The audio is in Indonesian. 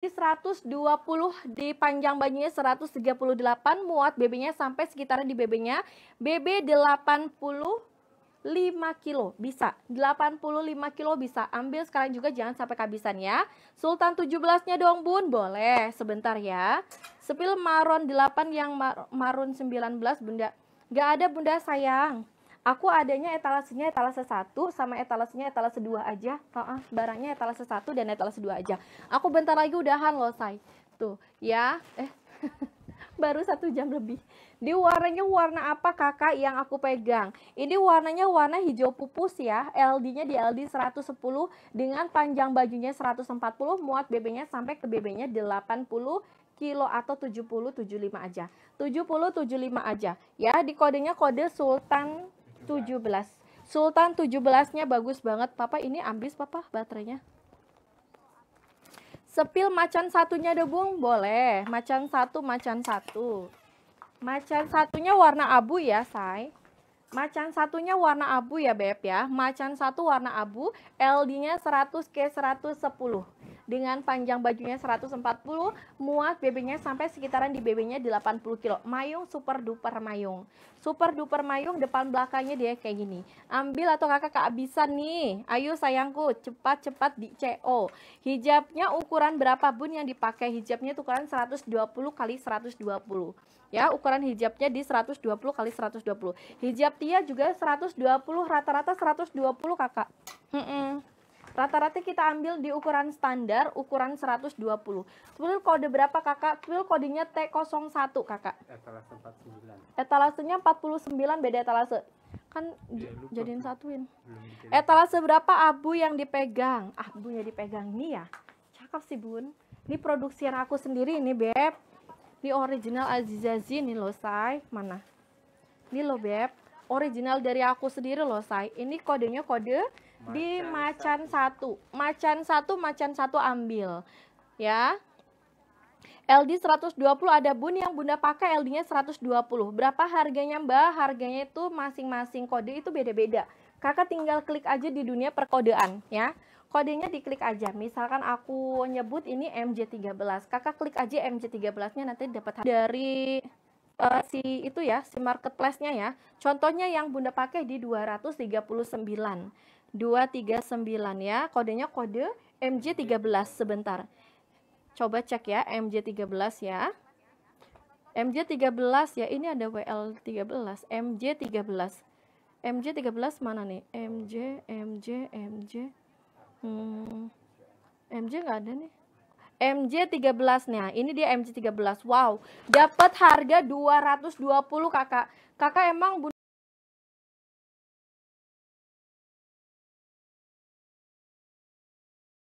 di 120 di panjang bajunya 138 muat BB-nya sampai sekitaran di BB-nya BB 85 kilo bisa 85 kilo bisa ambil sekarang juga jangan sampai kehabisan ya Sultan 17 nya dong bun boleh sebentar ya Sepil Maron 8 yang mar Maron 19 bunda Gak ada bunda sayang aku adanya etalasenya etalase satu sama etalasenya etalase dua aja. Uh, uh, barangnya etalase satu dan etalase dua aja. Aku bentar lagi udahan loh, Say. Tuh, ya. Eh. baru satu jam lebih. Di warnanya warna apa kakak yang aku pegang? Ini warnanya warna hijau pupus ya. LD-nya di LD 110 dengan panjang bajunya 140, muat BB-nya sampai ke BB-nya 80 kilo atau 70 75 aja. 70 75 aja. Ya, di kodenya kode Sultan 17. Sultan 17-nya bagus banget. Papa ini ambis papa baterainya. Sepil macan satunya bung boleh. Macan satu, macan satu. Macan satunya warna abu ya, say. Macan satunya warna abu ya, Beb ya. Macan satu warna abu, LD-nya 100 ke 110 dengan panjang bajunya 140, muat BB-nya sampai sekitaran di BB-nya 80 kilo. Mayung super duper mayung. Super duper mayung depan belakangnya dia kayak gini. Ambil atau kakak kehabisan nih. Ayo sayangku, cepat-cepat di CO. Hijabnya ukuran berapa bun yang dipakai. Hijabnya ukuran 120 kali 120 ya ukuran hijabnya di 120 kali 120 hijab dia juga 120 rata-rata 120 kakak mm -mm. Rata-rata kita ambil di ukuran standar, ukuran 120. Sebenarnya kode berapa kakak? Sebenarnya kodenya T01 kakak. Etalase 49. Etalasenya 49 beda etalase. Kan ya, jadiin satuin. Etalase berapa abu yang dipegang? Ah, Abunya dipegang nih ya. Cakep sih bun. Ini produksi yang aku sendiri ini Beb. Ini original Azizazi ini loh say. Mana? Ini loh Beb. Original dari aku sendiri loh say. Ini kodenya kode macan di macan satu. satu. Macan satu, macan satu ambil. Ya. LD 120 ada bun yang bunda pakai LD-nya 120. Berapa harganya mbak? Harganya itu masing-masing kode itu beda-beda. Kakak tinggal klik aja di dunia perkodean ya. Kodenya diklik aja. Misalkan aku nyebut ini MJ13. Kakak klik aja MJ13-nya nanti dapat dari uh, si itu ya, si marketplace-nya ya. Contohnya yang Bunda pakai di 239. 239 ya. Kodenya kode MJ13 sebentar. Coba cek ya MJ13 ya. MJ13 ya, ini ada WL13, MJ13. MJ13 mana nih? MJ, MJ, MJ. Hmm. MJ nggak ada nih. MJ13 nah ya, ini dia MJ13 wow dapat harga 220 kakak kakak emang